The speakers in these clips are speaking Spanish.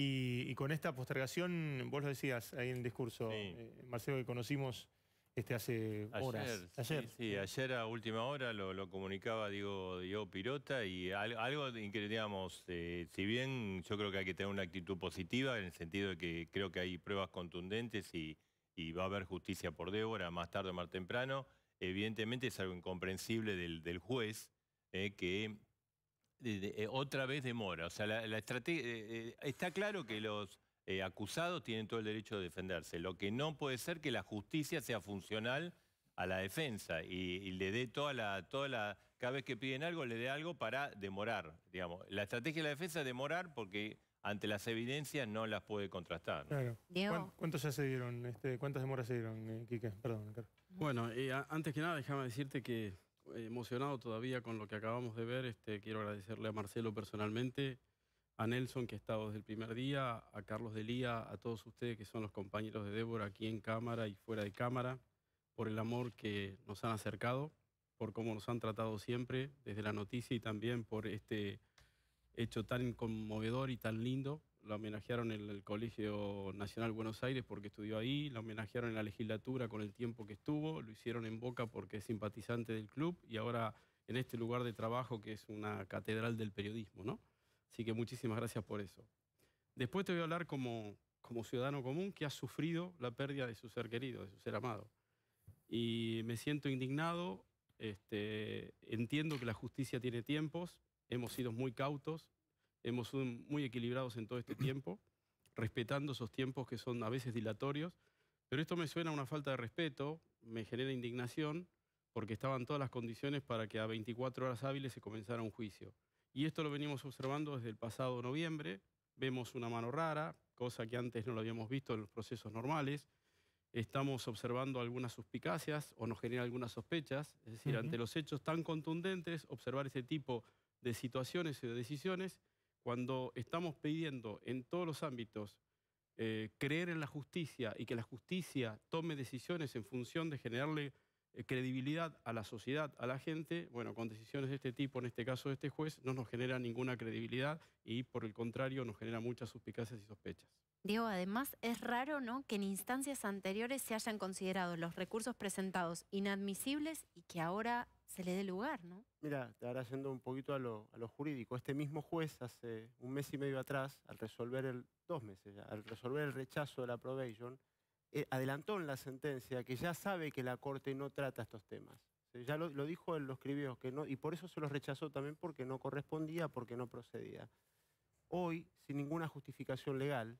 Y, con esta postergación, vos lo decías ahí en el discurso, eh, Marcelo, que conocimos este, hace horas. ayer. Sí, ayer a última hora lo, comunicaba Diego, Diego, Pirota y algo, digamos, eh, si bien yo creo que hay que tener una actitud positiva en el sentido de que creo que hay pruebas contundentes y, va a haber justicia por Débora más tarde o más temprano, evidentemente es algo incomprensible del, juez eh, que eh, otra vez demora. O sea, la, estrategia, eh, eh, está claro que los acusados tienen todo el derecho de defenderse. Lo que no puede ser que la justicia sea funcional a la defensa y, le dé toda la, toda la... Cada vez que piden algo, le dé algo para demorar, digamos. La estrategia de la defensa es demorar porque ante las evidencias no las puede contrastar. ¿Cuántos ya se dieron? Este, ¿Cuántas demoras se dieron, Quique? Perdón, Bueno, antes que nada, déjame decirte que emocionado todavía con lo que acabamos de ver. Este, quiero agradecerle a Marcelo personalmente, a Nelson que ha estado desde el primer día, a Carlos Delía, a todos ustedes que son los compañeros de Débora aquí en cámara y fuera de cámara, por el amor que nos han acercado, por cómo nos han tratado siempre desde la noticia y también por este hecho tan conmovedor y tan lindo la homenajearon en el Colegio Nacional Buenos Aires porque estudió ahí, la homenajearon en la legislatura con el tiempo que estuvo, lo hicieron en Boca porque es simpatizante del club y ahora en este lugar de trabajo que es una catedral del periodismo, ¿no? Así que muchísimas gracias por eso. Después te voy a hablar como, como ciudadano común que ha sufrido la pérdida de su ser querido, de su ser amado. Y me siento indignado, este, entiendo que la justicia tiene tiempos, hemos sido muy cautos, hemos sido muy equilibrados en todo este tiempo, respetando esos tiempos que son a veces dilatorios, pero esto me suena a una falta de respeto, me genera indignación, porque estaban todas las condiciones para que a 24 horas hábiles se comenzara un juicio. Y esto lo venimos observando desde el pasado noviembre, vemos una mano rara, cosa que antes no lo habíamos visto en los procesos normales, estamos observando algunas suspicacias o nos genera algunas sospechas, es decir, ante los hechos tan contundentes, observar ese tipo de situaciones y de decisiones cuando estamos pidiendo en todos los ámbitos eh, creer en la justicia y que la justicia tome decisiones en función de generarle eh, credibilidad a la sociedad, a la gente, bueno, con decisiones de este tipo, en este caso de este juez, no nos genera ninguna credibilidad y por el contrario nos genera muchas suspicacias y sospechas. Diego, además es raro ¿no? que en instancias anteriores se hayan considerado los recursos presentados inadmisibles y que ahora se le dé lugar, ¿no? Mira, ahora yendo un poquito a lo, jurídico, este mismo juez hace un mes y medio atrás, al resolver el, dos meses al resolver el rechazo de la probation, eh, adelantó en la sentencia que ya sabe que la Corte no trata estos temas. ya lo, dijo él, lo escribió, que no, y por eso se los rechazó también porque no correspondía, porque no procedía. Hoy, sin ninguna justificación legal,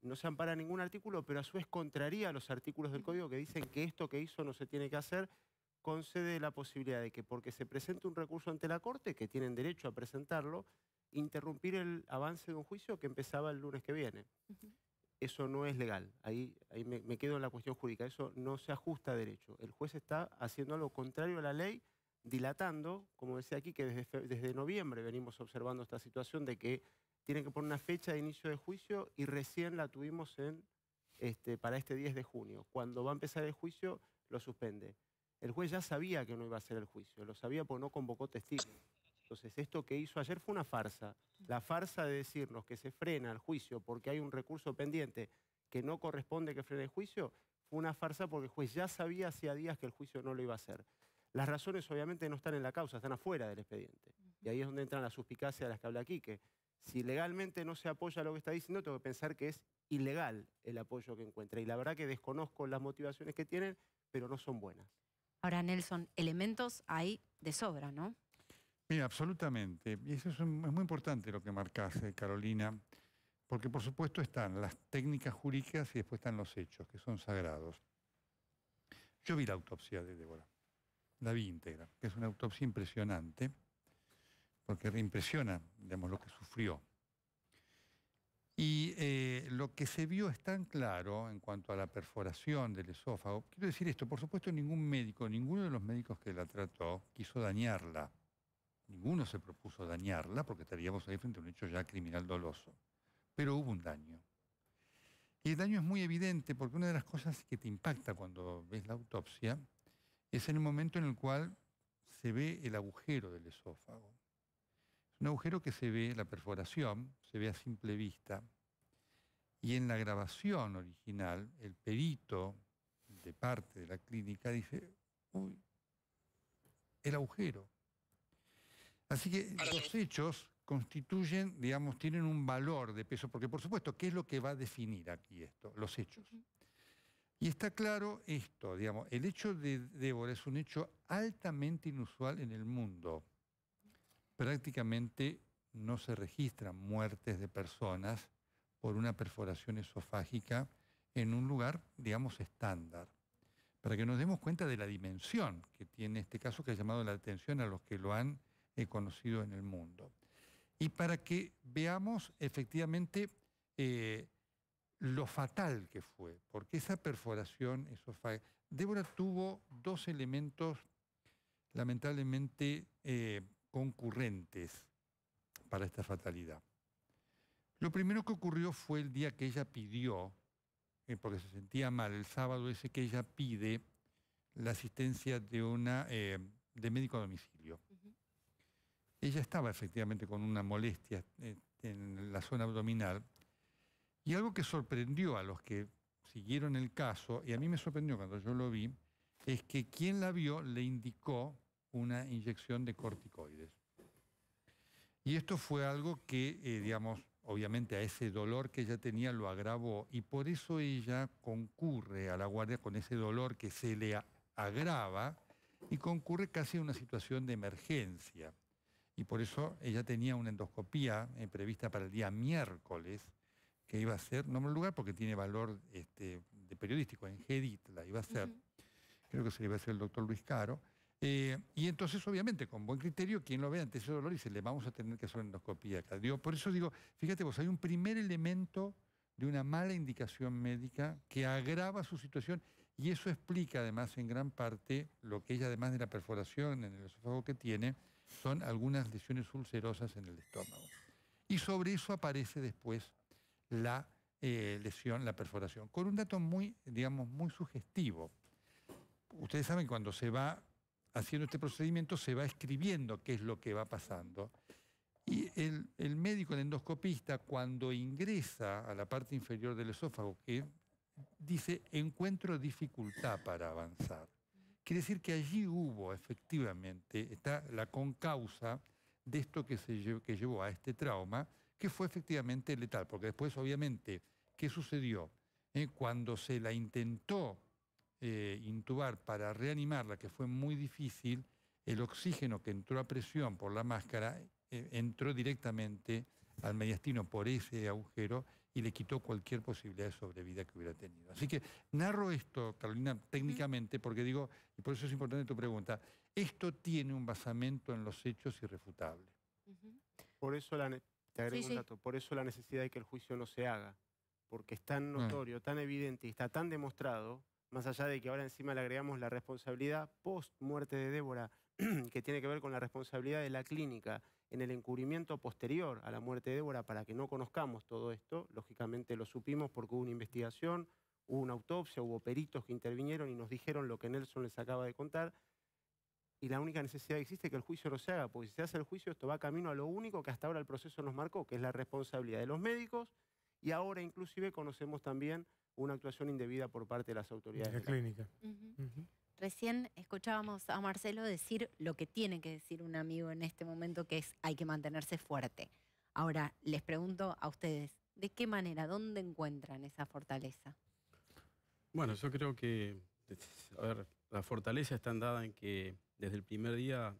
no se ampara ningún artículo, pero a su vez contraría a los artículos del Código que dicen que esto que hizo no se tiene que hacer concede la posibilidad de que porque se presente un recurso ante la Corte, que tienen derecho a presentarlo, interrumpir el avance de un juicio que empezaba el lunes que viene. Eso no es legal, ahí, me, quedo en la cuestión jurídica, eso no se ajusta a derecho. El juez está haciendo lo contrario a la ley, dilatando, como decía aquí, que desde, noviembre venimos observando esta situación de que tienen que poner una fecha de inicio de juicio y recién la tuvimos en, este, para este 10 de junio. Cuando va a empezar el juicio, lo suspende. El juez ya sabía que no iba a ser el juicio, lo sabía porque no convocó testigos. Entonces, esto que hizo ayer fue una farsa. La farsa de decirnos que se frena el juicio porque hay un recurso pendiente que no corresponde que frene el juicio, fue una farsa porque el juez ya sabía hacía días que el juicio no lo iba a hacer. Las razones obviamente no están en la causa, están afuera del expediente. Y ahí es donde entran las suspicacias de las que habla Quique. Si legalmente no se apoya lo que está diciendo, tengo que pensar que es ilegal el apoyo que encuentra. Y la verdad que desconozco las motivaciones que tienen, pero no son buenas. Ahora, Nelson, elementos hay de sobra, ¿no? Mira, absolutamente. Y eso es, muy importante lo que marcaste, eh, Carolina, porque por supuesto están las técnicas jurídicas y después están los hechos, que son sagrados. Yo vi la autopsia de Débora, la vi íntegra, que es una autopsia impresionante, porque reimpresiona, digamos, lo que sufrió. Y eh, lo que se vio es tan claro en cuanto a la perforación del esófago. Quiero decir esto, por supuesto ningún médico, ninguno de los médicos que la trató quiso dañarla. Ninguno se propuso dañarla porque estaríamos ahí frente a un hecho ya criminal doloso. Pero hubo un daño. Y el daño es muy evidente porque una de las cosas que te impacta cuando ves la autopsia es en el momento en el cual se ve el agujero del esófago. Un agujero que se ve, la perforación, se ve a simple vista. Y en la grabación original, el perito de parte de la clínica dice, uy, el agujero. Así que los hechos constituyen, digamos, tienen un valor de peso, porque por supuesto, ¿qué es lo que va a definir aquí esto? Los hechos. Y está claro esto, digamos, el hecho de Débora es un hecho altamente inusual en el mundo prácticamente no se registran muertes de personas por una perforación esofágica en un lugar, digamos, estándar. Para que nos demos cuenta de la dimensión que tiene este caso que ha llamado la atención a los que lo han eh, conocido en el mundo. Y para que veamos efectivamente eh, lo fatal que fue, porque esa perforación esofágica... Débora tuvo dos elementos lamentablemente eh, concurrentes para esta fatalidad. Lo primero que ocurrió fue el día que ella pidió, eh, porque se sentía mal, el sábado ese que ella pide la asistencia de una eh, de médico a domicilio. Ella estaba efectivamente con una molestia eh, en la zona abdominal y algo que sorprendió a los que siguieron el caso, y a mí me sorprendió cuando yo lo vi, es que quien la vio le indicó una inyección de corticoides. Y esto fue algo que, eh, digamos, obviamente a ese dolor que ella tenía lo agravó y por eso ella concurre a la guardia con ese dolor que se le agrava y concurre casi a una situación de emergencia. Y por eso ella tenía una endoscopía eh, prevista para el día miércoles, que iba a ser, no en lugar porque tiene valor este, de periodístico, en Gedit la iba a ser creo que se le iba a hacer el doctor Luis Caro, eh, y entonces, obviamente, con buen criterio, quien lo ve ante ese dolor dice, le vamos a tener que hacer una endoscopía por eso digo, fíjate vos, hay un primer elemento de una mala indicación médica que agrava su situación y eso explica además en gran parte lo que ella, además de la perforación en el esófago que tiene, son algunas lesiones ulcerosas en el estómago. Y sobre eso aparece después la eh, lesión, la perforación, con un dato muy, digamos, muy sugestivo. Ustedes saben, cuando se va haciendo este procedimiento se va escribiendo qué es lo que va pasando. Y el, médico, el endoscopista, cuando ingresa a la parte inferior del esófago, que dice encuentro dificultad para avanzar. Quiere decir que allí hubo efectivamente, está la concausa de esto que, llevó, que llevó a este trauma, que fue efectivamente letal, porque después obviamente, ¿qué sucedió? Eh, cuando se la intentó eh, intubar para reanimarla, que fue muy difícil, el oxígeno que entró a presión por la máscara eh, entró directamente al mediastino por ese agujero y le quitó cualquier posibilidad de sobrevida que hubiera tenido. Así que narro esto, Carolina, técnicamente, porque digo, y por eso es importante tu pregunta, esto tiene un basamento en los hechos irrefutables Por eso la, por eso la necesidad de que el juicio no se haga, porque es tan ah. notorio, tan evidente y está tan demostrado más allá de que ahora encima le agregamos la responsabilidad post muerte de Débora, que tiene que ver con la responsabilidad de la clínica en el encubrimiento posterior a la muerte de Débora, para que no conozcamos todo esto, lógicamente lo supimos porque hubo una investigación, hubo una autopsia, hubo peritos que intervinieron y nos dijeron lo que Nelson les acaba de contar, y la única necesidad existe que el juicio lo se haga, porque si se hace el juicio esto va camino a lo único que hasta ahora el proceso nos marcó, que es la responsabilidad de los médicos, y ahora inclusive conocemos también una actuación indebida por parte de las autoridades. De clínica. Recién escuchábamos a Marcelo decir lo que tiene que decir un amigo en este momento, que es hay que mantenerse fuerte. Ahora, les pregunto a ustedes, ¿de qué manera, dónde encuentran esa fortaleza? Bueno, yo creo que, a ver, la fortaleza está andada en que desde el primer día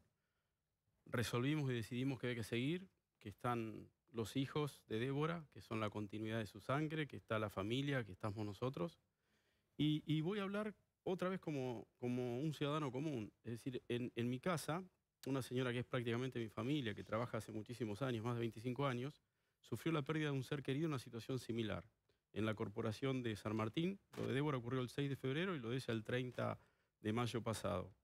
resolvimos y decidimos que hay que seguir, que están los hijos de Débora, que son la continuidad de su sangre, que está la familia, que estamos nosotros. Y, voy a hablar otra vez como, un ciudadano común. Es decir, en, mi casa, una señora que es prácticamente mi familia, que trabaja hace muchísimos años, más de 25 años, sufrió la pérdida de un ser querido en una situación similar. En la corporación de San Martín, lo de Débora ocurrió el 6 de febrero y lo de ella el 30 de mayo pasado.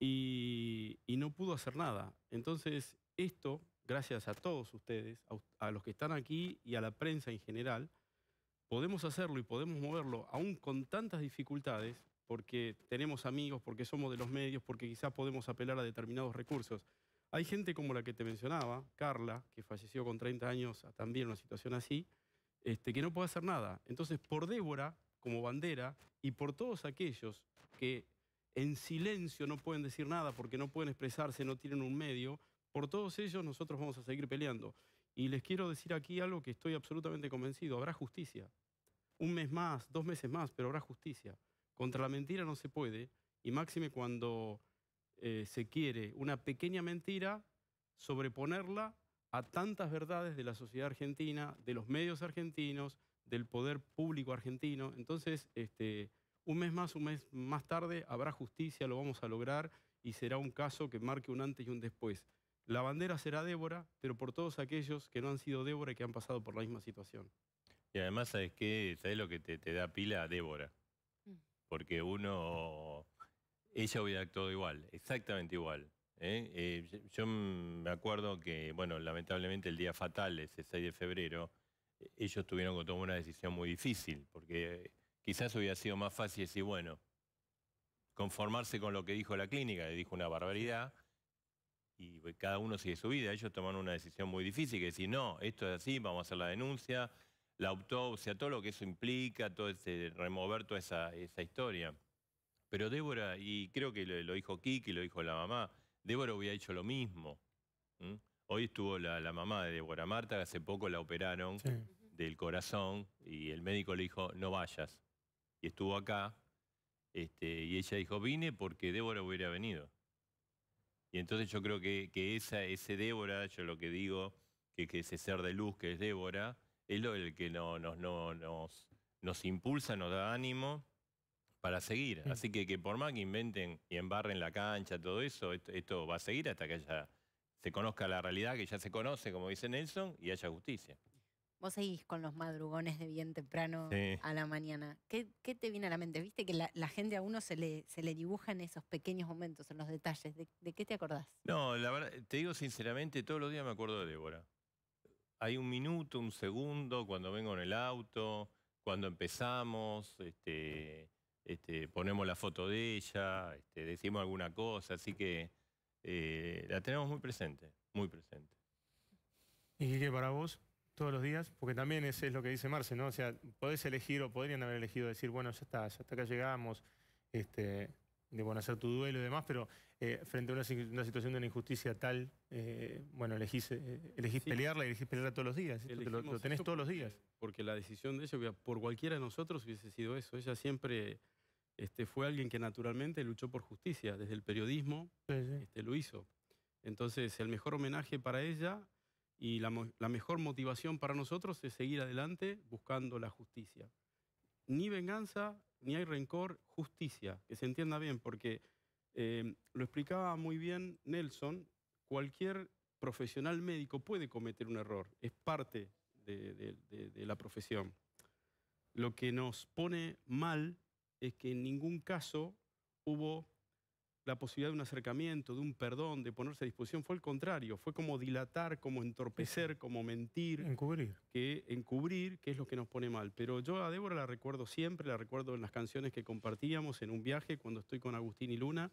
y no pudo hacer nada. Entonces, esto gracias a todos ustedes, a, los que están aquí y a la prensa en general, podemos hacerlo y podemos moverlo, aún con tantas dificultades, porque tenemos amigos, porque somos de los medios, porque quizás podemos apelar a determinados recursos. Hay gente como la que te mencionaba, Carla, que falleció con 30 años también en una situación así, este, que no puede hacer nada. Entonces, por Débora como bandera y por todos aquellos que en silencio no pueden decir nada porque no pueden expresarse, no tienen un medio, por todos ellos nosotros vamos a seguir peleando. Y les quiero decir aquí algo que estoy absolutamente convencido, habrá justicia. Un mes más, dos meses más, pero habrá justicia. Contra la mentira no se puede, y máxime cuando eh, se quiere una pequeña mentira, sobreponerla a tantas verdades de la sociedad argentina, de los medios argentinos, del poder público argentino. Entonces, este, un mes más, un mes más tarde, habrá justicia, lo vamos a lograr y será un caso que marque un antes y un después. La bandera será Débora, pero por todos aquellos que no han sido Débora y que han pasado por la misma situación. Y además, ¿sabes qué? ¿Sabes lo que te, da pila? Débora. Mm. Porque uno... Ella hubiera actuado igual, exactamente igual. ¿eh? Eh, yo me acuerdo que, bueno, lamentablemente el día fatal, ese 6 de febrero, ellos tuvieron que tomar una decisión muy difícil, porque quizás hubiera sido más fácil decir, bueno, conformarse con lo que dijo la clínica, le dijo una barbaridad, y cada uno sigue su vida. Ellos toman una decisión muy difícil, que decir, no, esto es así, vamos a hacer la denuncia, la autopsia, todo lo que eso implica, todo ese, remover toda esa, esa historia. Pero Débora, y creo que lo, dijo Kiki, lo dijo la mamá, Débora hubiera hecho lo mismo. Hoy estuvo la, mamá de Débora Marta, hace poco la operaron del corazón y el médico le dijo, no vayas. Y estuvo acá, este, y ella dijo, vine porque Débora hubiera venido. Y entonces yo creo que, esa, ese Débora, yo lo que digo, que, ese ser de luz que es Débora, es lo el que no, nos, nos, impulsa, nos da ánimo para seguir. Así que, que por más que inventen y embarren la cancha, todo eso, esto, va a seguir hasta que se conozca la realidad que ya se conoce, como dice Nelson, y haya justicia. Vos seguís con los madrugones de bien temprano a la mañana. ¿Qué, te viene a la mente? Viste que la, gente a uno se le, se le dibuja en esos pequeños momentos, en los detalles. ¿De, qué te acordás? No, la verdad, te digo sinceramente, todos los días me acuerdo de Débora. Hay un minuto, un segundo, cuando vengo en el auto, cuando empezamos, este, este, ponemos la foto de ella, este, decimos alguna cosa, así que eh, la tenemos muy presente, muy presente. ¿Y qué para vos? Todos los días, porque también es, es lo que dice Marce, ¿no? O sea, podés elegir o podrían haber elegido decir, bueno, ya está, ya hasta acá llegamos, este, de bueno, hacer tu duelo y demás, pero eh, frente a una, situación de una injusticia tal, eh, bueno, elegís, eh, pelearla y elegís pelearla todos los días. lo, tenés todos los días. Porque la decisión de ella, por cualquiera de nosotros, hubiese sido eso. Ella siempre este, fue alguien que naturalmente luchó por justicia. Desde el periodismo este, lo hizo. Entonces, el mejor homenaje para ella y la, mejor motivación para nosotros es seguir adelante buscando la justicia. Ni venganza, ni hay rencor, justicia, que se entienda bien, porque em, lo explicaba muy bien Nelson, cualquier profesional médico puede cometer un error, es parte de la profesión. Lo que nos pone mal es que en ningún caso hubo la posibilidad de un acercamiento, de un perdón, de ponerse a disposición, fue el contrario, fue como dilatar, como entorpecer, como mentir. Encubrir. Que encubrir, que es lo que nos pone mal. Pero yo a Débora la recuerdo siempre, la recuerdo en las canciones que compartíamos en un viaje cuando estoy con Agustín y Luna.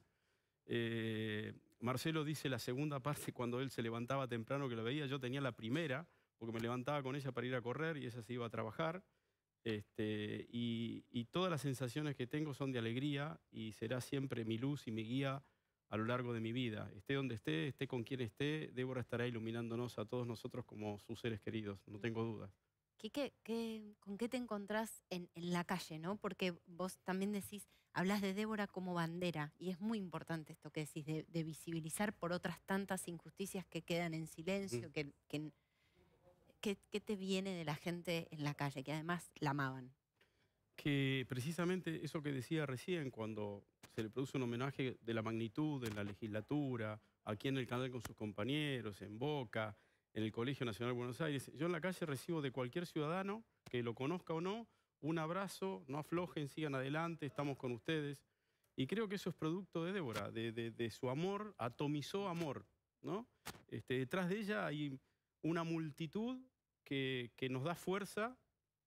Eh, Marcelo dice la segunda parte cuando él se levantaba temprano que lo veía, yo tenía la primera, porque me levantaba con ella para ir a correr y ella se iba a trabajar. Este, y, todas las sensaciones que tengo son de alegría y será siempre mi luz y mi guía a lo largo de mi vida. Esté donde esté, esté con quien esté, Débora estará iluminándonos a todos nosotros como sus seres queridos, no mm. tengo dudas. qué ¿qué, ¿con qué te encontrás en, la calle? ¿no? Porque vos también decís, hablas de Débora como bandera, y es muy importante esto que decís, de, visibilizar por otras tantas injusticias que quedan en silencio, mm. que, que ¿Qué, te viene de la gente en la calle, que además la amaban? Que precisamente eso que decía recién, cuando se le produce un homenaje de la magnitud en la legislatura, aquí en el canal con sus compañeros, en Boca, en el Colegio Nacional de Buenos Aires. Yo en la calle recibo de cualquier ciudadano, que lo conozca o no, un abrazo, no aflojen, sigan adelante, estamos con ustedes. Y creo que eso es producto de Débora, de, de su amor, atomizó amor. ¿no? Este, detrás de ella hay una multitud que, nos da fuerza,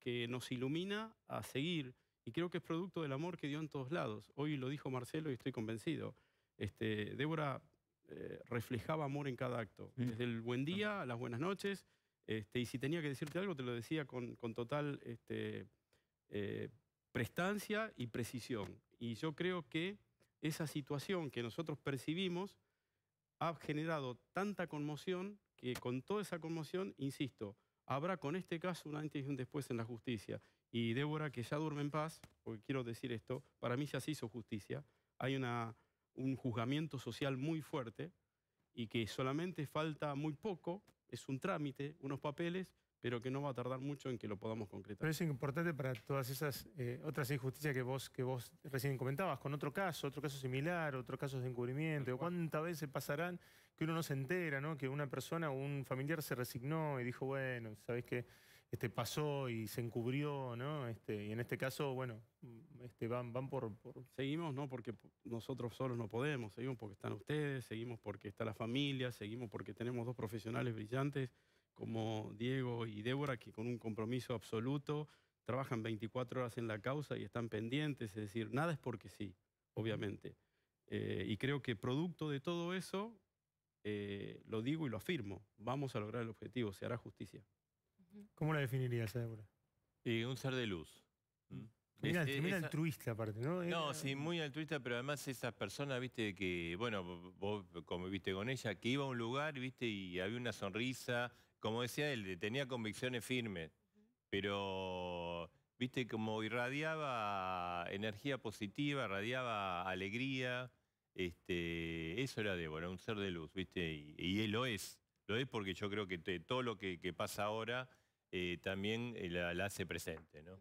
que nos ilumina a seguir. Y creo que es producto del amor que dio en todos lados. Hoy lo dijo Marcelo y estoy convencido. Este, Débora eh, reflejaba amor en cada acto, desde el buen día a las buenas noches. Este, y si tenía que decirte algo, te lo decía con, total este, eh, prestancia y precisión. Y yo creo que esa situación que nosotros percibimos ha generado tanta conmoción que con toda esa conmoción, insisto, habrá con este caso un antes y un después en la justicia. Y Débora, que ya duerme en paz, porque quiero decir esto, para mí ya se hizo justicia. Hay una, un juzgamiento social muy fuerte y que solamente falta muy poco, es un trámite, unos papeles, pero que no va a tardar mucho en que lo podamos concretar. Pero es importante para todas esas eh, otras injusticias que vos, que vos recién comentabas, con otro caso, otro caso similar, otro caso de encubrimiento, cuántas veces pasarán uno no se entera, ¿no? Que una persona o un familiar se resignó y dijo, bueno, ¿sabés que Este, pasó y se encubrió, ¿no? Este, y en este caso, bueno, este, van, van por, Seguimos no porque nosotros solos no podemos, seguimos porque están ustedes, seguimos porque está la familia, seguimos porque tenemos dos profesionales brillantes como Diego y Débora, que con un compromiso absoluto trabajan 24 horas en la causa y están pendientes, es decir, nada es porque sí, obviamente. Eh, y creo que producto de todo eso, eh, lo digo y lo afirmo, vamos a lograr el objetivo, se hará justicia. ¿Cómo la definirías, Débora? Y un ser de luz. Mm. Mm. Mira, es, altruista aparte, ¿no? No, sí, muy altruista, pero además esas personas, viste, que, bueno, vos viste con ella, que iba a un lugar, viste, y había una sonrisa, como decía él, tenía convicciones firmes, pero, viste, como irradiaba energía positiva, irradiaba alegría, este, eso era Débora, un ser de luz, ¿viste? Y, él lo es. Lo es porque yo creo que todo lo que, pasa ahora eh, también eh, la, hace presente, ¿no?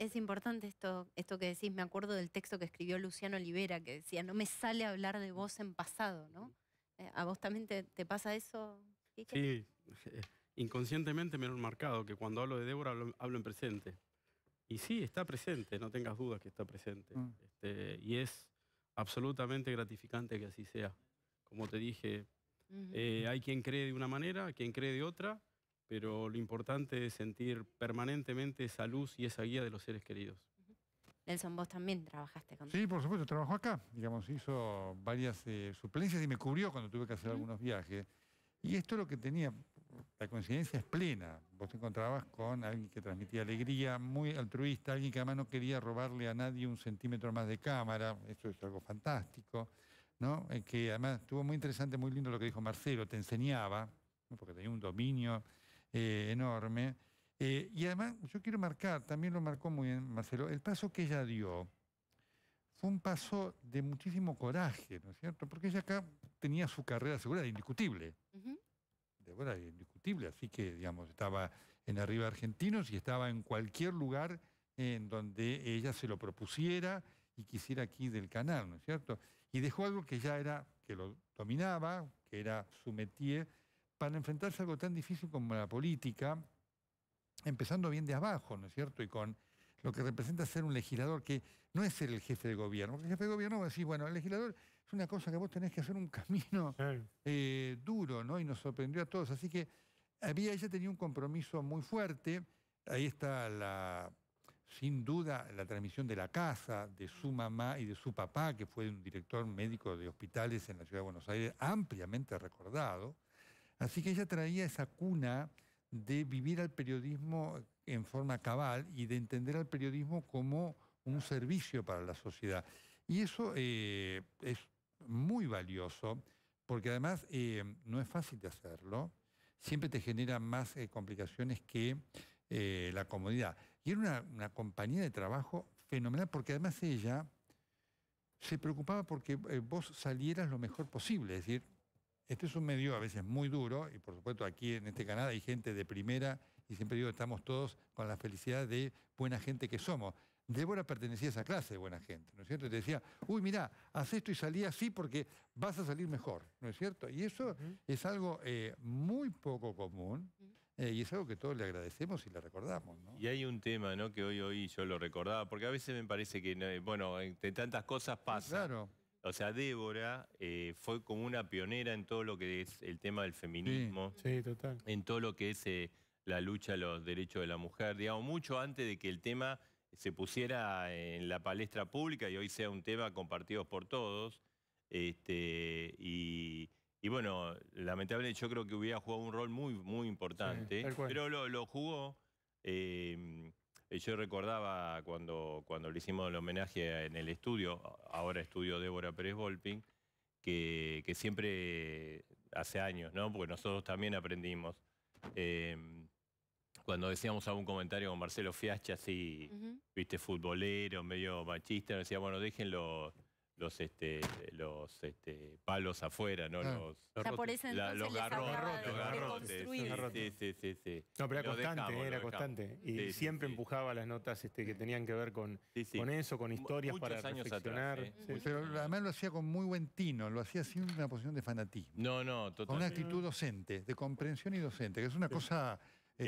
es, importante esto, esto que decís. Me acuerdo del texto que escribió Luciano Olivera, que decía, no me sale hablar de vos en pasado, ¿no? Eh, ¿A vos también te, pasa eso? Sí, inconscientemente me han marcado, que cuando hablo de Débora hablo, en presente. Y sí, está presente, no tengas dudas que está presente. Mm. Este, y es absolutamente gratificante que así sea. Como te dije, eh, hay quien cree de una manera, quien cree de otra, pero lo importante es sentir permanentemente esa luz y esa guía de los seres queridos. Nelson, vos también trabajaste con... Sí, por supuesto, trabajó acá, digamos, hizo varias eh, suplencias y me cubrió cuando tuve que hacer algunos viajes. Y esto es lo que tenía, la coincidencia es plena. Vos te encontrabas con alguien que transmitía alegría, muy altruista, alguien que además no quería robarle a nadie un centímetro más de cámara, eso es algo fantástico, ¿no? Eh, que además estuvo muy interesante, muy lindo lo que dijo Marcelo, te enseñaba, porque tenía un dominio eh, enorme. Eh, y además, yo quiero marcar, también lo marcó muy bien Marcelo, el paso que ella dio fue un paso de muchísimo coraje, ¿no es cierto? Porque ella acá tenía su carrera segura, indiscutible de indiscutible. Así que, digamos, estaba en arriba argentinos y estaba en cualquier lugar en donde ella se lo propusiera y quisiera aquí del canal, ¿no es cierto? Y dejó algo que ya era, que lo dominaba, que era su métier, para enfrentarse a algo tan difícil como la política, empezando bien de abajo, ¿no es cierto? Y con lo que representa ser un legislador que no es ser el jefe de gobierno. el jefe de gobierno va a decir, bueno, el legislador es una cosa que vos tenés que hacer un camino eh, duro, ¿no? Y nos sorprendió a todos. Así que había, ella tenía un compromiso muy fuerte. Ahí está la, sin duda, la transmisión de la casa, de su mamá y de su papá, que fue un director médico de hospitales en la ciudad de Buenos Aires, ampliamente recordado. Así que ella traía esa cuna de vivir al periodismo en forma cabal y de entender al periodismo como un servicio para la sociedad. Y eso eh, es muy valioso, porque además eh, no es fácil de hacerlo, siempre te genera más eh, complicaciones que eh, la comodidad. Y era una, compañía de trabajo fenomenal, porque además ella se preocupaba porque vos salieras lo mejor posible, es decir, este es un medio a veces muy duro, y por supuesto aquí en este canal hay gente de primera, y siempre digo, estamos todos con la felicidad de buena gente que somos. Débora pertenecía a esa clase de buena gente, ¿no es cierto? Y te decía, uy, mira, haz esto y salí así porque vas a salir mejor, ¿no es cierto? Y eso es algo eh, muy poco común eh, y es algo que todos le agradecemos y le recordamos, Y hay un tema, ¿no? Que hoy hoy yo lo recordaba, porque a veces me parece que, eh, bueno, entre tantas cosas pasa. Claro. O sea, Débora fue como una pionera en todo lo que es el tema del feminismo. sí total. En todo lo que es la lucha a los derechos de la mujer, digamos, mucho antes de que el tema se pusiera en la palestra pública y hoy sea un tema compartido por todos. Este, y, bueno, lamentablemente yo creo que hubiera jugado un rol muy, muy importante, pero lo, jugó. Eh, yo recordaba cuando, cuando le hicimos el homenaje en el estudio, ahora estudio Débora Pérez Volping, que, siempre, hace años, ¿no? porque nosotros también aprendimos, eh, cuando decíamos algún comentario con Marcelo Fiaschi, así, viste, futbolero, medio machista, decía, bueno, dejen los este los este, palos afuera, ¿no? Los, o sea, por los garrotes, los garrotes. Sí, sí, sí, No, pero era constante, era constante. Y siempre empujaba las notas este, que tenían que ver con, con eso, con historias para años reflexionar. Pero además lo hacía con muy buen tino, lo hacía sin una posición de fanatismo. No, no, totalmente. Con una actitud docente, de comprensión y docente, que es una cosa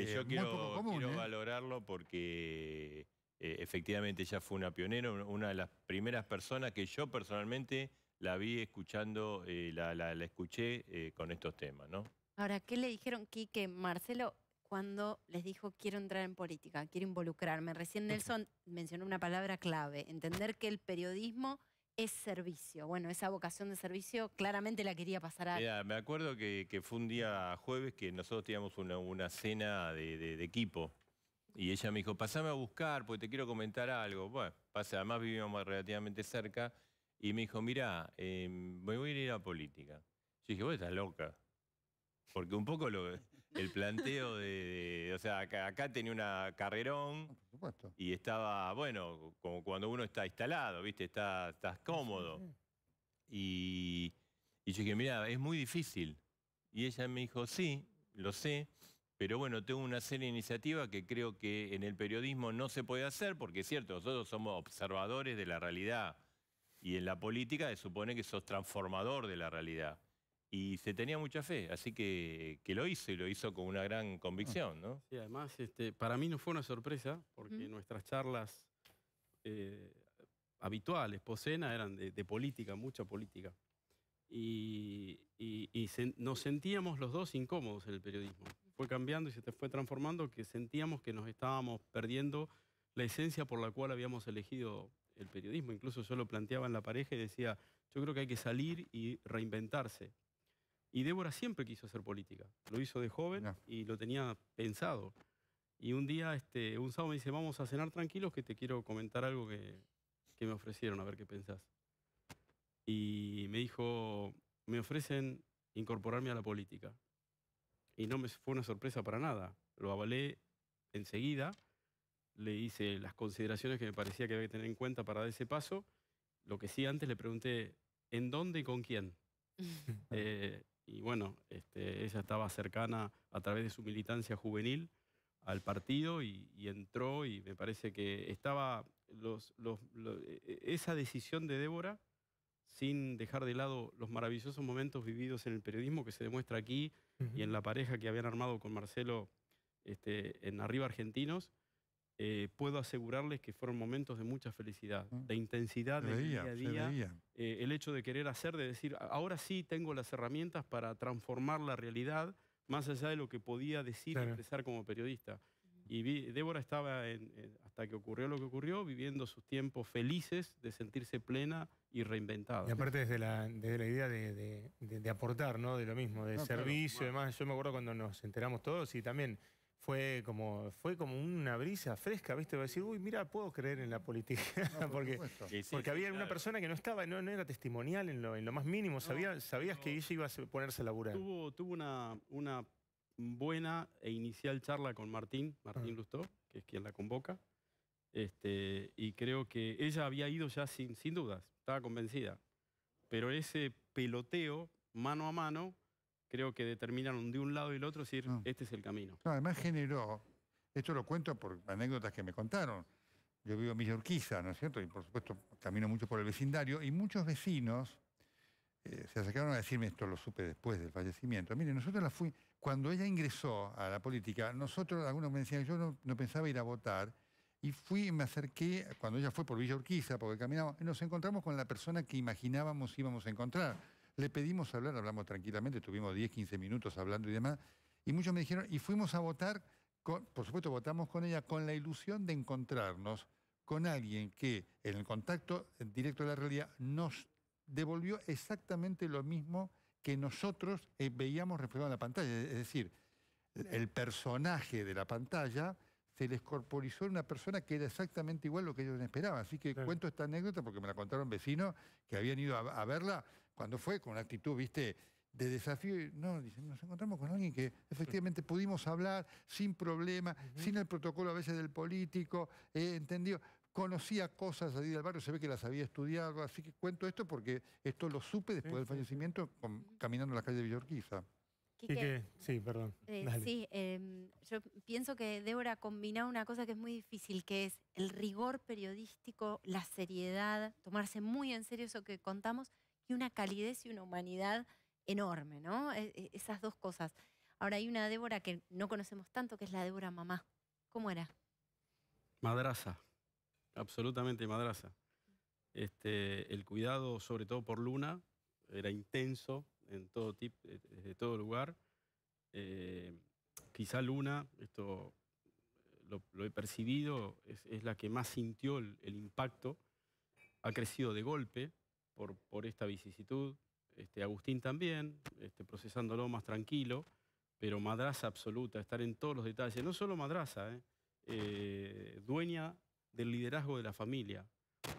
eh, yo quiero, ¿eh? valorarlo porque eh, efectivamente ella fue una pionera, una de las primeras personas que yo personalmente la vi escuchando, la, escuché con estos temas, ¿no? Ahora, ¿qué le dijeron Quique, Marcelo, cuando les dijo quiero entrar en política, quiero involucrarme? Recién Nelson mencionó una palabra clave, entender que el periodismo es servicio. Bueno, esa vocación de servicio claramente la quería pasar a... Mirá, me acuerdo que, fue un día jueves que nosotros teníamos una, cena de, equipo y ella me dijo, pasame a buscar porque te quiero comentar algo. Bueno, pasa, además vivíamos relativamente cerca y me dijo, mira em, me voy a ir a política. Yo dije, vos estás loca. Porque un poco lo, el planteo de, O sea, acá, tenía una carrerón. Ah, y estaba, bueno, como cuando uno está instalado, ¿viste? Está, estás cómodo. Y, y, yo dije, mira, es muy difícil. Y ella me dijo, sí, lo sé. Pero bueno, tengo una serie de iniciativas que creo que en el periodismo no se puede hacer, porque es cierto, nosotros somos observadores de la realidad. Y en la política se supone que sos transformador de la realidad y se tenía mucha fe, así que, que, lo hizo y lo hizo con una gran ah. convicción, ¿no? Sí, además, este, para mí no fue una sorpresa, porque nuestras charlas eh, habituales, posena, eran de, política, mucha política. Y, y, nos sentíamos los dos incómodos en el periodismo. Fue cambiando y se fue transformando que sentíamos que nos estábamos perdiendo la esencia por la cual habíamos elegido el periodismo. Incluso yo lo planteaba en la pareja y decía, yo creo que hay que salir y reinventarse y Débora siempre quiso hacer política. Lo hizo de joven y lo tenía pensado. Y un día, este, un sábado me dice, vamos a cenar tranquilos que te quiero comentar algo que, me ofrecieron, a ver qué pensás. Y me dijo, me ofrecen incorporarme a la política. Y no me fue una sorpresa para nada. Lo avalé enseguida, le hice las consideraciones que me parecía que había que tener en cuenta para dar ese paso. Lo que sí antes le pregunté, ¿en dónde y con quién? Eh, y bueno, este, ella estaba cercana a través de su militancia juvenil al partido y, entró y me parece que estaba e, esa decisión de Débora sin dejar de lado los maravillosos momentos vividos en el periodismo que se demuestra aquí y en la pareja que habían armado con Marcelo este, en Arriba Argentinos, eh, puedo asegurarles que fueron momentos de mucha felicidad, mm. de intensidad de día a día. Eh, el hecho de querer hacer, de decir, ahora sí tengo las herramientas para transformar la realidad más allá de lo que podía decir y expresar como periodista. Y Débora estaba, hasta que ocurrió lo que ocurrió, viviendo sus tiempos felices de sentirse plena y reinventada. Y aparte desde la, idea de, aportar, ¿no? De lo mismo, de servicio y demás. Yo me acuerdo cuando nos enteramos todos y también fue como, fue como una brisa fresca, ¿viste? Va a decir, uy, mira, puedo creer en la política. porque, porque había una persona que no estaba, no, no era testimonial en lo, en lo más mínimo. Sabía, sabías que ella iba a ponerse a laburar. Tuvo, tuvo una, una buena e inicial charla con Martín, Martín ah. Lustó, que es quien la convoca. Este, y creo que ella había ido ya sin, sin dudas, estaba convencida. Pero ese peloteo mano a mano creo que determinaron de un lado y el otro decir, este es el camino. además generó, esto lo cuento por anécdotas que me contaron, yo vivo en Villa ¿no es cierto? Y por supuesto camino mucho por el vecindario y muchos vecinos eh, se acercaron a decirme, esto lo supe después del fallecimiento, mire, nosotros la fui, cuando ella ingresó a la política, nosotros, algunos me decían, yo no, pensaba ir a votar, y fui, me acerqué, cuando ella fue por Villa Urquiza, porque caminaba, nos encontramos con la persona que imaginábamos íbamos a encontrar. Le pedimos hablar, hablamos tranquilamente, tuvimos 10, 15 minutos hablando y demás, y muchos me dijeron, y fuimos a votar, por supuesto votamos con ella, con la ilusión de encontrarnos con alguien que en el contacto directo de la realidad nos devolvió exactamente lo mismo que nosotros eh, veíamos reflejado en la pantalla. Es decir, el personaje de la pantalla se les corporizó en una persona que era exactamente igual a lo que ellos esperaban. Así que cuento esta anécdota porque me la contaron vecinos que habían ido a verla cuando fue con una actitud, viste, de desafío. No, nos encontramos con alguien que efectivamente pudimos hablar sin problema, sin el protocolo a veces del político, eh, entendido. Conocía cosas allí del barrio, se ve que las había estudiado, así que cuento esto porque esto lo supe después del fallecimiento caminando en la calle de Villorquiza. Quique, sí, perdón. Eh, sí, em, yo pienso que Débora combinaba una cosa que es muy difícil, que es el rigor periodístico, la seriedad, tomarse muy en serio eso que contamos, y una calidez y una humanidad enorme, ¿no? E, e, esas dos cosas. Ahora hay una Débora que no conocemos tanto, que es la Débora mamá. ¿Cómo era? Madraza, absolutamente madraza. Este, el cuidado, sobre todo por Luna, era intenso en todo tipo, eh, desde todo lugar. Eh, quizá Luna, esto eh, lo, he percibido, es, la que más sintió el impacto. Ha crecido de golpe, por, esta vicisitud. Este, Agustín también, este, procesándolo más tranquilo, pero madraza absoluta, estar en todos los detalles. No solo madraza, eh, eh, dueña del liderazgo de la familia.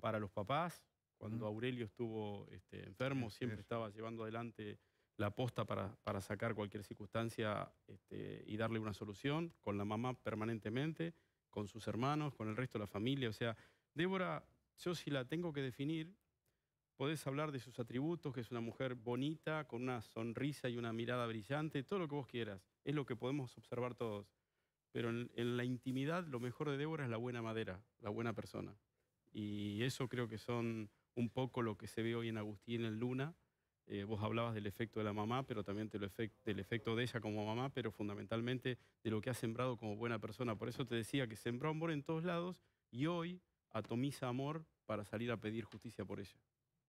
Para los papás, cuando Aurelio estuvo este, enfermo, siempre estaba llevando adelante la posta para, para sacar cualquier circunstancia este, y darle una solución, con la mamá permanentemente, con sus hermanos, con el resto de la familia. O sea, Débora, yo si la tengo que definir, podés hablar de sus atributos, que es una mujer bonita, con una sonrisa y una mirada brillante, todo lo que vos quieras. Es lo que podemos observar todos. Pero en, la intimidad lo mejor de Débora es la buena madera, la buena persona. Y eso creo que son un poco lo que se ve hoy en Agustín en Luna. Eh, vos hablabas del efecto de la mamá, pero también del, del efecto de ella como mamá, pero fundamentalmente de lo que ha sembrado como buena persona. Por eso te decía que sembró amor en todos lados y hoy atomiza amor para salir a pedir justicia por ella.